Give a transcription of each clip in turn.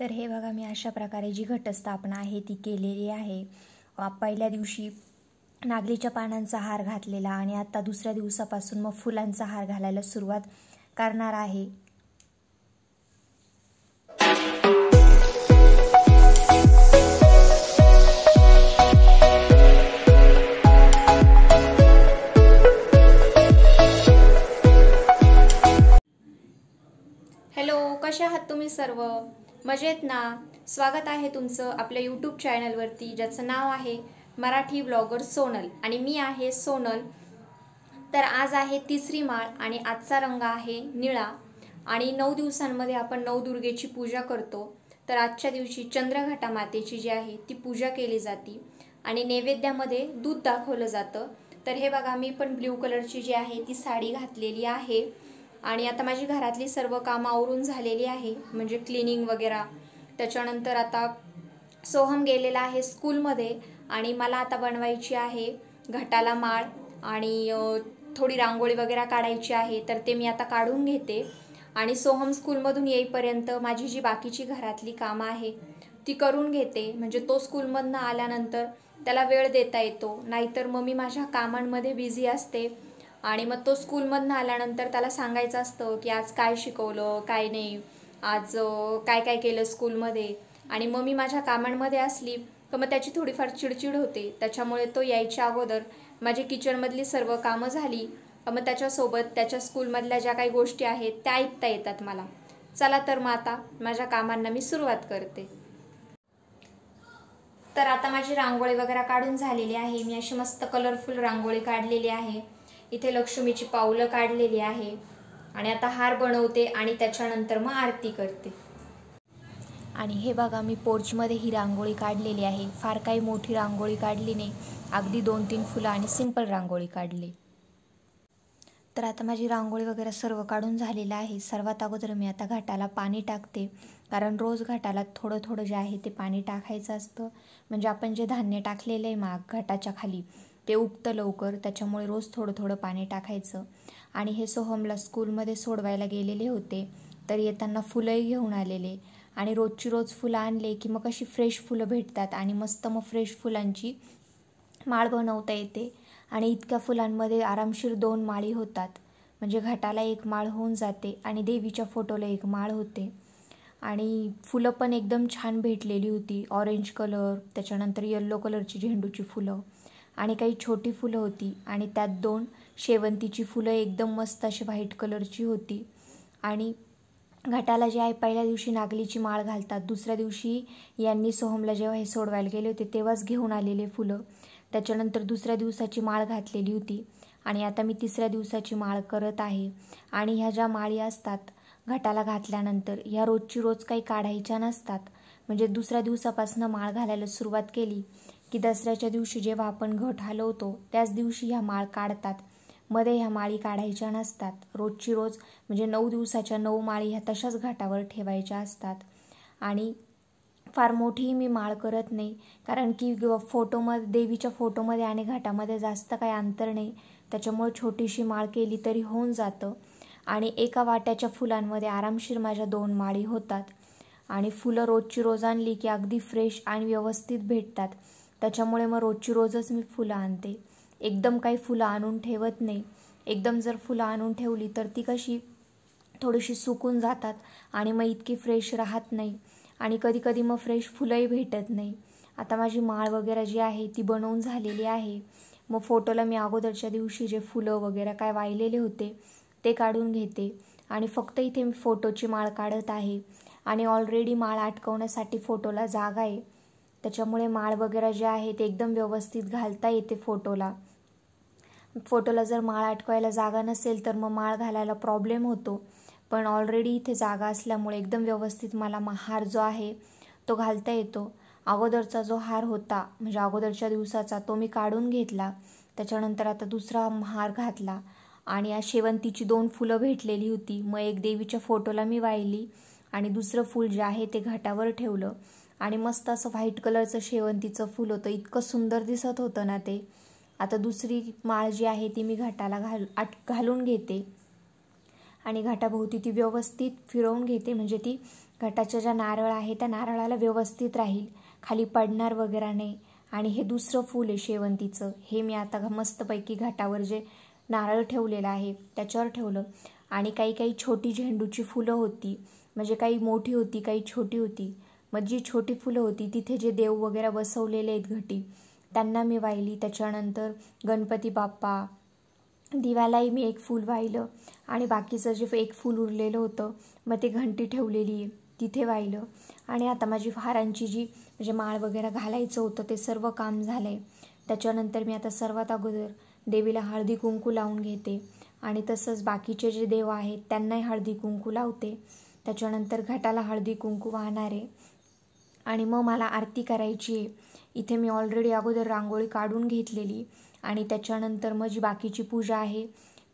तर हे बघा मी अशा प्रकारे जी घटस्थापना आहे ती केलेली आहे पहिल्या दिवशी नागलीच्या पानांचा हार घातलेला आणि आत्ता दुसऱ्या दिवसापासून मग फुलांचा हार घालायला सुरुवात करणार आहे हॅलो कसे आहात तुम्ही सर्व मजेत ना स्वागत आहे तुमचं आपल्या यूट्यूब चॅनलवरती ज्याचं नाव आहे मराठी ब्लॉगर सोनल आणि मी आहे सोनल तर आज आहे तिसरी माळ आणि आजचा रंग आहे निळा आणि नऊ दिवसांमध्ये आपण नवदुर्गेची पूजा करतो तर आजच्या दिवशी चंद्रघाटा मातेची जी आहे ती पूजा केली जाती आणि नैवेद्यामध्ये दूध दाखवलं जातं तर हे बघा मी पण ब्ल्यू कलरची जी आहे ती साडी घातलेली आहे आणि आता माझी घरातली सर्व कामं आवरून झालेली आहे म्हणजे क्लिनिंग वगैरे त्याच्यानंतर आता सोहम गेलेला आहे स्कूलमध्ये आणि मला आता बनवायची आहे घटाला माळ आणि थोडी रांगोळी वगैरे काढायची आहे तर ते मी आता काढून घेते आणि सोहम स्कूलमधून येईपर्यंत माझी जी बाकीची घरातली कामं आहे ती करून घेते म्हणजे तो स्कूलमधनं आल्यानंतर त्याला वेळ देता येतो नाहीतर मग मी माझ्या कामांमध्ये बिझी असते आणि मग तो स्कूलमधनं आल्यानंतर त्याला सांगायचं असतं की आज काय शिकवलं काय नाही आज काय काय केलं स्कूलमध्ये आणि मग मी माझ्या कामांमध्ये असली तर मग त्याची थोडीफार चिडचिड होते त्याच्यामुळे तो यायच्या अगोदर माझी किचनमधली सर्व कामं झाली मग त्याच्यासोबत त्याच्या स्कूलमधल्या ज्या काही गोष्टी आहेत त्या ऐकता येतात मला चला तर मग आता माझ्या कामांना मी सुरुवात करते तर आता माझी रांगोळी वगैरे काढून झालेली आहे मी अशी मस्त कलरफुल रांगोळी काढलेली आहे इथे लक्ष्मीची पावलं काढलेली आहे आणि आता हार बनवते आणि त्याच्यानंतर मग आरती करते आणि हे बघा मी पोर्चमध्ये ही रांगोळी काढलेली आहे फार काही मोठी रांगोळी काढली नाही अगदी दोन तीन फुलं आणि सिंपल रांगोळी काढली तर आता माझी रांगोळी वगैरे सर्व काढून झालेलं आहे सर्वात अगोदर मी आता घाटाला पाणी टाकते कारण रोज घाटाला थोडं थोडं जे आहे ते पाणी टाकायचं असतं म्हणजे आपण जे धान्य टाकलेलं आहे माग घाटाच्या खाली ते उबतं लवकर त्याच्यामुळे रोज थोडं थोडं पाणी टाकायचं आणि हे सोहमला स्कूलमध्ये सोडवायला गेलेले होते तर येताना फुलंही घेऊन आलेले आणि रोजची रोज फुलं आणले की मग अशी फ्रेश फुलं भेटतात आणि मस्त मग फ्रेश फुलांची माळ बनवता येते आणि इतक्या फुलांमध्ये आरामशीर दोन माळी होतात म्हणजे घाटाला एक माळ होऊन जाते आणि देवीच्या फोटोला एक माळ होते आणि फुलं पण एकदम छान भेटलेली होती ऑरेंज कलर त्याच्यानंतर येल्लो कलरची झेंडूची फुलं आणि काही छोटी फुलं होती आणि त्यात दोन शेवंतीची फुलं एकदम मस्त अशी व्हाईट कलरची होती आणि घाटाला जे आहे पहिल्या दिवशी नागलीची माळ घालतात दुसऱ्या दिवशी यांनी सोहमला जेव्हा हे सोडवायला गेले होते तेव्हाच घेऊन आलेले फुलं त्याच्यानंतर दुसऱ्या दिवसाची माळ घातलेली होती आणि आता मी तिसऱ्या दिवसाची माळ करत आहे आणि ह्या ज्या माळी असतात घाटाला घातल्यानंतर ह्या रोजची रोज काही काढायच्या नसतात म्हणजे दुसऱ्या दिवसापासून माळ घालायला सुरुवात केली की दसऱ्याच्या दिवशी जेव्हा आपण घट हलवतो त्याच दिवशी ह्या माळ काढतात मध्ये ह्या माळी काढायच्या नसतात रोजची रोज म्हणजे नऊ दिवसाच्या नऊ माळी ह्या तशाच घाटावर ठेवायच्या असतात आणि फार मोठीही मी माळ करत नाही कारण की फोटोमध्ये देवीच्या फोटोमध्ये आणि घाटामध्ये जास्त काही अंतर नाही त्याच्यामुळे छोटीशी माळ केली तरी होऊन जातं आणि एका वाट्याच्या फुलांमध्ये आरामशीर माझ्या दोन माळी होतात आणि फुलं रोजची रोज आणली की अगदी फ्रेश आणि व्यवस्थित भेटतात त्याच्यामुळे मग रोजची रोजच मी फुलं आणते एकदम काही फुलं आणून ठेवत नाही एकदम जर फुलं आणून ठेवली तर ती कशी थोडीशी सुकून जातात आणि मग इतकी फ्रेश राहत नाही आणि कधीकधी मग फ्रेश फुलंही भेटत नाही आता माझी माळ वगैरे जी आहे ती बनवून झालेली आहे मग फोटोला मी अगोदरच्या दिवशी जे फुलं वगैरे काय वाहिलेले होते ते काढून घेते आणि फक्त इथे मी फोटोची माळ काढत आहे आणि ऑलरेडी माळ अटकवण्यासाठी फोटोला जागा आहे त्याच्यामुळे माळ वगैरे जे आहे ते एकदम व्यवस्थित घालता येते फोटोला फोटोला जर माळ अटकवायला जागा नसेल तर मग माळ घालायला प्रॉब्लेम होतो पण ऑलरेडी इथे जागा असल्यामुळे एकदम व्यवस्थित मला हार जो आहे तो घालता येतो अगोदरचा जो हार होता म्हणजे अगोदरच्या दिवसाचा तो मी काढून घेतला त्याच्यानंतर आता दुसरा हार घातला आणि या शेवंतीची दोन फुलं भेटलेली होती मग एक देवीच्या फोटोला मी वाहिली आणि दुसरं फूल जे आहे ते घाटावर ठेवलं आणि मस्त असं व्हाईट कलरचं शेवंतीचं फूल होतं इतकं सुंदर दिसत होतं ना ते आता दुसरी माळ जी आहे ती मी घाटाला घाल आट घालून घेते आणि घाटाभोवती ती व्यवस्थित फिरवून घेते म्हणजे ती घाटाच्या ज्या नारळ आहे त्या नारळाला व्यवस्थित राहील खाली पडणार वगैरे नाही आणि हे दुसरं फूल आहे शेवंतीचं हे मी आता मस्तपैकी घाटावर जे नारळ ठेवलेलं आहे त्याच्यावर ठेवलं आणि काही काही छोटी झेंडूची फुलं होती म्हणजे काही मोठी होती काही छोटी होती मग जी छोटी फुलं होती तिथे जे देव वगैरे बसवलेले आहेत घटी त्यांना मी वाहिली त्याच्यानंतर गणपती बाप्पा दिव्यालाही मी एक फूल वाहिलं आणि बाकीचं जे एक फूल उरलेलं होतं मग ते घंटी ठेवलेली आहे तिथे वाहिलं आणि आता माझी हारांची जी म्हणजे माळ वगैरे घालायचं होतं ते सर्व काम झालं आहे त्याच्यानंतर मी आता सर्वात अगोदर देवीला हळदी कुंकू लावून घेते आणि तसंच बाकीचे जे देव आहेत त्यांनाही हळदी कुंकू लावते त्याच्यानंतर घटाला हळदी कुंकू वाहणारे आणि मग मला आरती करायची आहे इथे मी ऑलरेडी अगोदर रांगोळी काढून घेतलेली आणि त्याच्यानंतर मग जी बाकीची पूजा आहे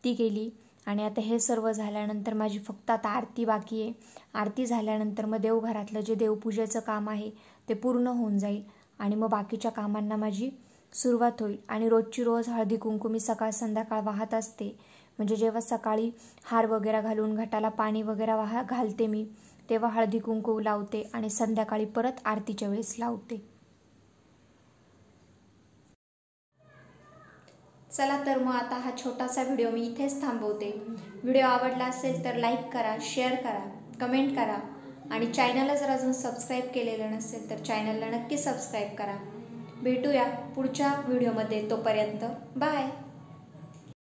ती केली आणि आता हे सर्व झाल्यानंतर माझी फक्त आता आरती बाकी आहे आरती झाल्यानंतर मग देवघरातलं जे देवपूजेचं काम आहे ते पूर्ण होऊन जाईल आणि मग बाकीच्या कामांना माझी सुरुवात होईल आणि रोजची रोज हळदी कुंकू मी सकाळ संध्याकाळ वाहत असते म्हणजे जेव्हा सकाळी हार वगैरे घालून घाटाला पाणी वगैरे वाह घालते मी तेव्हा हळदी कुंकू लावते आणि संध्याकाळी परत आरतीच्या वेळेस लावते चला तर मग आता हा छोटासा व्हिडिओ मी इथेच थांबवते व्हिडिओ आवडला असेल तर लाईक करा शेअर करा कमेंट करा आणि चॅनलला जर अजून सबस्क्राईब केलेलं नसेल तर चॅनलला नक्की सबस्क्राईब करा भेटूया पुढच्या व्हिडिओमध्ये तोपर्यंत बाय